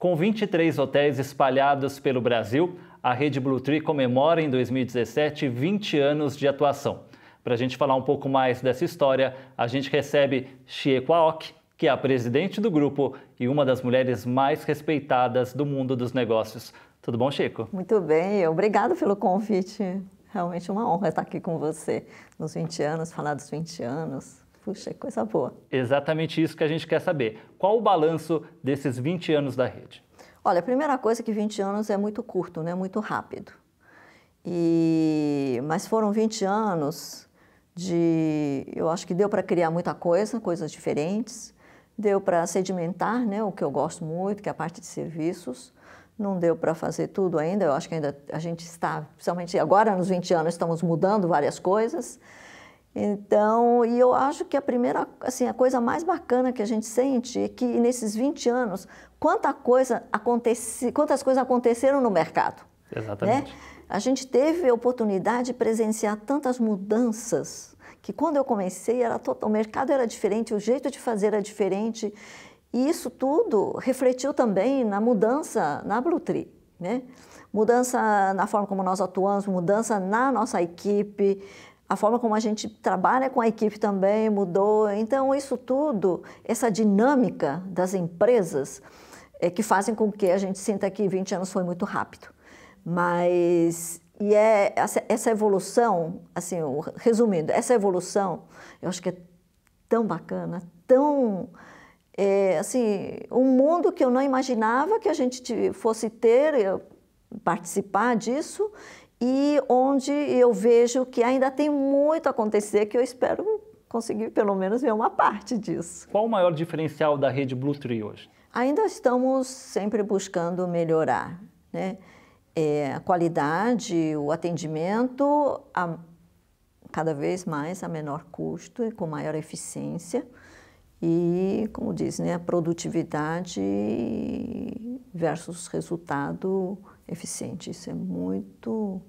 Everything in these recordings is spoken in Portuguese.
Com 23 hotéis espalhados pelo Brasil, a rede Blue Tree comemora em 2017 20 anos de atuação. Para a gente falar um pouco mais dessa história, a gente recebe Xie Kwaok, que é a presidente do grupo e uma das mulheres mais respeitadas do mundo dos negócios. Tudo bom, Chico? Muito bem, obrigado pelo convite. Realmente uma honra estar aqui com você nos 20 anos, falar dos 20 anos. Puxa, coisa boa. Exatamente isso que a gente quer saber. Qual o balanço desses 20 anos da rede? Olha, a primeira coisa é que 20 anos é muito curto, né? muito rápido. E... Mas foram 20 anos de. Eu acho que deu para criar muita coisa, coisas diferentes. Deu para sedimentar né? o que eu gosto muito, que é a parte de serviços. Não deu para fazer tudo ainda. Eu acho que ainda a gente está, principalmente agora nos 20 anos, estamos mudando várias coisas. Então, e eu acho que a primeira, assim, a coisa mais bacana que a gente sente é que nesses 20 anos, quanta coisa aconteci, quantas coisas aconteceram no mercado. Né? Exatamente. Né? A gente teve a oportunidade de presenciar tantas mudanças que quando eu comecei era todo, o mercado era diferente, o jeito de fazer era diferente. E isso tudo refletiu também na mudança na Bluetri, né? Mudança na forma como nós atuamos, mudança na nossa equipe, a forma como a gente trabalha com a equipe também mudou. Então, isso tudo, essa dinâmica das empresas, é que fazem com que a gente sinta que 20 anos foi muito rápido. Mas, e é essa, evolução, assim, resumindo, essa evolução, eu acho que é tão bacana, tão. É, assim, um mundo que eu não imaginava que a gente fosse ter, participar disso, e onde eu vejo que ainda tem muito a acontecer que eu espero conseguir pelo menos ver uma parte disso. Qual o maior diferencial da rede BlueTree hoje? Ainda estamos sempre buscando melhorar, né? É, a qualidade, o atendimento, a, cada vez mais a menor custo e com maior eficiência e, como diz, né, a produtividade versus resultado eficiente. Isso é muito.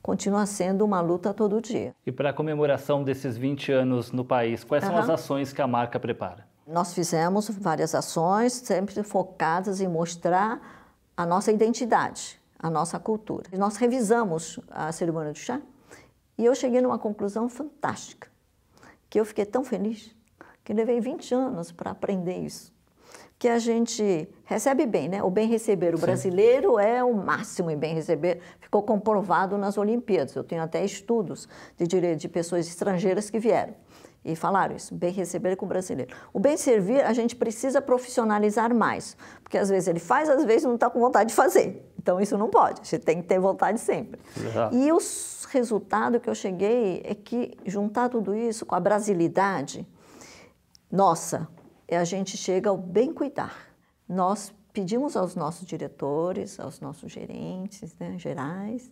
Continua sendo uma luta todo dia. E para a comemoração desses 20 anos no país, quais são as ações que a marca prepara? Nós fizemos várias ações, sempre focadas em mostrar a nossa identidade, a nossa cultura. E nós revisamos a cerimônia do chá e eu cheguei numa conclusão fantástica, que eu fiquei tão feliz que levei 20 anos para aprender isso que a gente recebe bem, né? O bem receber. O Sim. brasileiro é o máximo em bem receber. Ficou comprovado nas Olimpíadas. Eu tenho até estudos de direito de pessoas estrangeiras que vieram e falaram isso, bem receber com o brasileiro. O bem servir, a gente precisa profissionalizar mais, porque às vezes ele faz, às vezes não está com vontade de fazer. Então isso não pode, você tem que ter vontade sempre. Exato. E o resultado que eu cheguei é que juntar tudo isso com a brasilidade, nossa, é a gente chega ao bem cuidar. Nós pedimos aos nossos diretores, aos nossos gerentes né, gerais,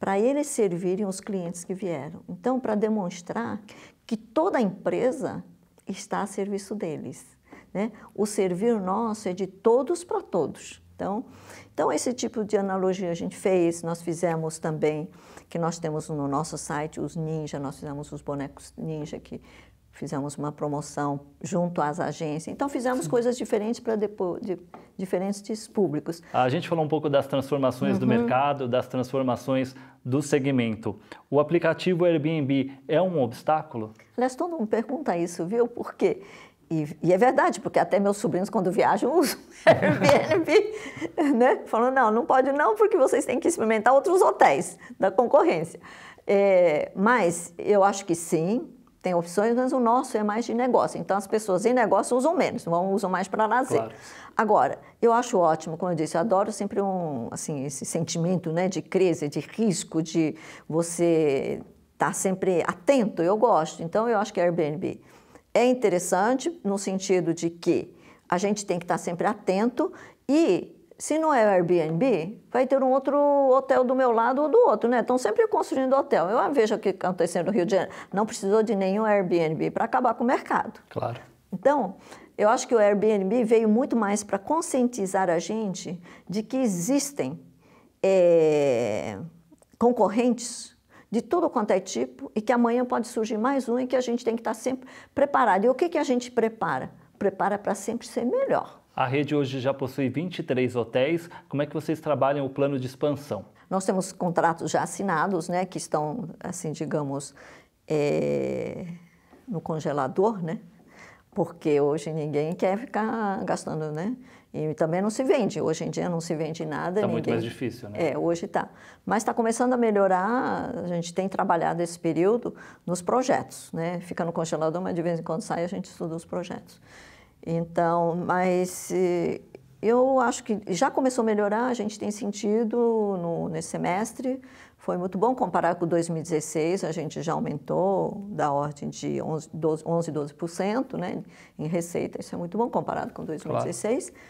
para eles servirem os clientes que vieram. Então, para demonstrar que toda a empresa está a serviço deles. Né? O servir nosso é de todos para todos. Então, então, esse tipo de analogia a gente fez, nós fizemos também, que nós temos no nosso site os ninja, nós fizemos os bonecos ninja que fizemos uma promoção junto às agências. Então, fizemos Sim. coisas diferentes para de, diferentes públicos. A gente falou um pouco das transformações uhum. do mercado, das transformações do segmento. O aplicativo Airbnb é um obstáculo? Aliás, todo mundo pergunta isso, viu? Por quê? E, e, é verdade, porque até meus sobrinhos, quando viajam, usam Airbnb, né? Falam não, não pode não, porque vocês têm que experimentar outros hotéis da concorrência. É, mas eu acho que sim, tem opções, mas o nosso é mais de negócio. Então, as pessoas em negócio usam menos, vão usam mais para lazer. Claro. Agora, eu acho ótimo, como eu disse, eu adoro sempre um, assim, esse sentimento né, de crise, de risco, de você estar tá sempre atento. Eu gosto. Então, eu acho que Airbnb é interessante no sentido de que a gente tem que estar tá sempre atento e se não é Airbnb, vai ter um outro hotel do meu lado ou do outro, né? Estão sempre construindo hotel. Eu vejo o que aconteceu no Rio de Janeiro. Não precisou de nenhum Airbnb para acabar com o mercado. Claro. Então, eu acho que o Airbnb veio muito mais para conscientizar a gente de que existem é, concorrentes de tudo quanto é tipo e que amanhã pode surgir mais um e que a gente tem que estar tá sempre preparado. E o que, que a gente prepara? Prepara para sempre ser melhor. A rede hoje já possui 23 hotéis. Como é que vocês trabalham o plano de expansão? Nós temos contratos já assinados, né, que estão, assim, digamos, é, no congelador, né? Porque hoje ninguém quer ficar gastando, né? E também não se vende. Hoje em dia não se vende nada. Está muito mais difícil, né? É, hoje está. Mas está começando a melhorar. A gente tem trabalhado esse período nos projetos, né? Fica no congelador, mas de vez em quando sai a gente estuda os projetos. Então, mas eh, eu acho que já começou a melhorar, a gente tem sentido no, nesse semestre. Foi muito bom comparar com 2016, a gente já aumentou da ordem de 11, 12, 11 12%, né, em receita. Isso é muito bom comparado com 2016. Claro.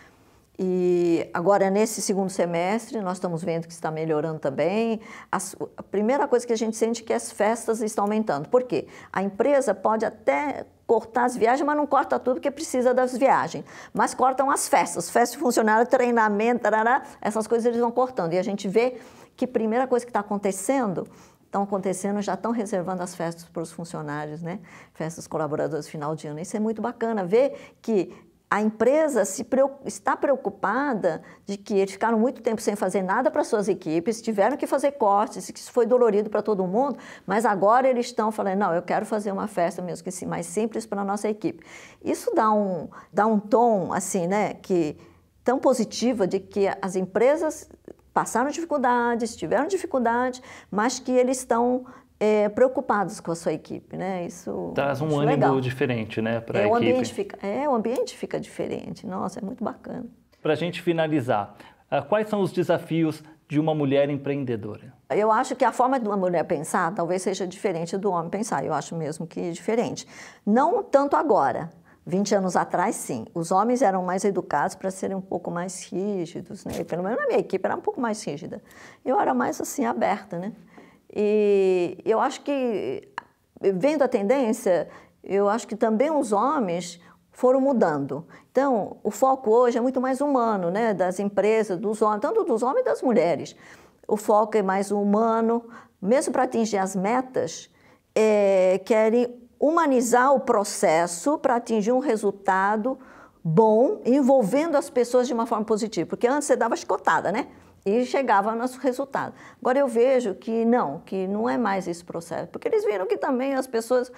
E agora, nesse segundo semestre, nós estamos vendo que está melhorando também. As, a primeira coisa que a gente sente é que as festas estão aumentando. Por quê? A empresa pode até cortar as viagens, mas não corta tudo porque precisa das viagens. Mas cortam as festas, festa de funcionário, treinamento, tarará, essas coisas eles vão cortando. E a gente vê que a primeira coisa que está acontecendo estão acontecendo, já estão reservando as festas para os funcionários, né? Festas colaboradores final de ano. Isso é muito bacana ver que a empresa preocup, está preocupada de que eles ficaram muito tempo sem fazer nada para suas equipes, tiveram que fazer cortes, que isso foi dolorido para todo mundo, mas agora eles estão falando, não, eu quero fazer uma festa mesmo que é assim, mais simples para a nossa equipe. Isso dá um, dá um tom, assim, né, que tão positiva de que as empresas passaram dificuldades, tiveram dificuldade, mas que eles estão é, preocupados com a sua equipe, né? Isso traz um ânimo legal. diferente, né, para é, a equipe. Ambiente fica, é, o ambiente fica diferente. Nossa, é muito bacana. Para a gente finalizar, ah, quais são os desafios de uma mulher empreendedora? Eu acho que a forma de uma mulher pensar talvez seja diferente do homem pensar. Eu acho mesmo que é diferente. Não tanto agora, 20 anos atrás, sim. Os homens eram mais educados para serem um pouco mais rígidos, né? pelo menos na minha equipe era um pouco mais rígida. Eu era mais assim, aberta, né? E eu acho que, vendo a tendência, eu acho que também os homens foram mudando. Então, o foco hoje é muito mais humano, né? Das empresas, dos homens, tanto dos homens e das mulheres. O foco é mais humano, mesmo para atingir as metas, é, querem humanizar o processo para atingir um resultado bom, envolvendo as pessoas de uma forma positiva. Porque antes você dava chicotada, né? e chegava nosso resultado. Agora eu vejo que não, que não é mais esse processo, porque eles viram que também as pessoas,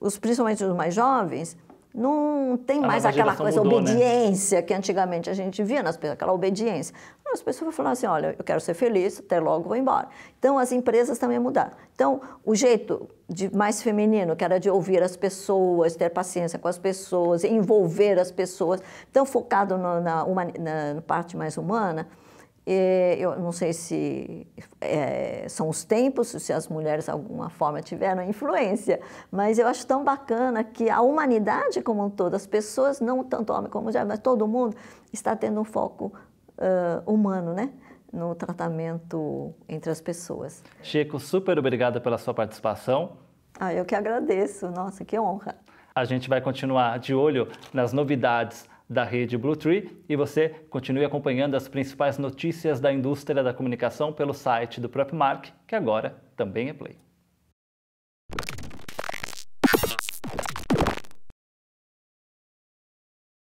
os principalmente os mais jovens, não tem ah, mais aquela coisa, mudou, né? obediência né? que antigamente a gente via nas pessoas, aquela obediência. As pessoas falavam assim, olha, eu quero ser feliz, até logo vou embora. Então, as empresas também mudaram. Então, o jeito de, mais feminino, que era de ouvir as pessoas, ter paciência com as pessoas, envolver as pessoas, tão focado no, na, uma, na parte mais humana, eh, eu não sei se é, são os tempos, se as mulheres de alguma forma tiveram influência, mas eu acho tão bacana que a humanidade como um todo, as pessoas, não tanto homem como mulher, mas todo mundo, está tendo um foco uh, humano, né? No tratamento entre as pessoas. Chico, super obrigada pela sua participação. Ah, eu que agradeço. Nossa, que honra. A gente vai continuar de olho nas novidades da rede Bluetree e você continue acompanhando as principais notícias da indústria da comunicação pelo site do PropMark, que agora também é Play.